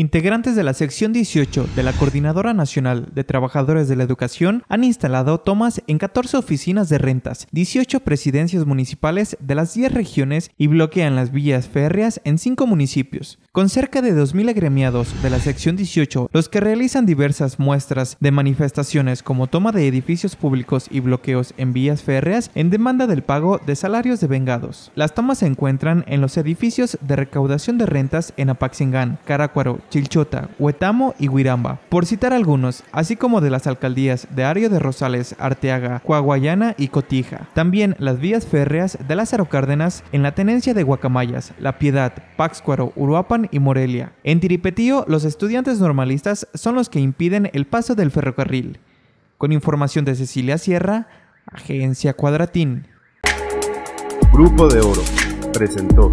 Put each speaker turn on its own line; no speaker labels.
Integrantes de la sección 18 de la Coordinadora Nacional de Trabajadores de la Educación han instalado tomas en 14 oficinas de rentas, 18 presidencias municipales de las 10 regiones y bloquean las vías férreas en 5 municipios. Con cerca de 2.000 agremiados de la sección 18, los que realizan diversas muestras de manifestaciones como toma de edificios públicos y bloqueos en vías férreas en demanda del pago de salarios de vengados. Las tomas se encuentran en los edificios de recaudación de rentas en Apaxingán, Caracuaro, Chilchota, Huetamo y Huiramba, por citar algunos, así como de las alcaldías de Ario de Rosales, Arteaga, Coahuayana y Cotija. También las vías férreas de Lázaro Cárdenas en la tenencia de Guacamayas, La Piedad, Páxcuaro, Uruapan y Morelia. En Tiripetío, los estudiantes normalistas son los que impiden el paso del ferrocarril. Con información de Cecilia Sierra, Agencia Cuadratín.
Grupo de Oro presentó.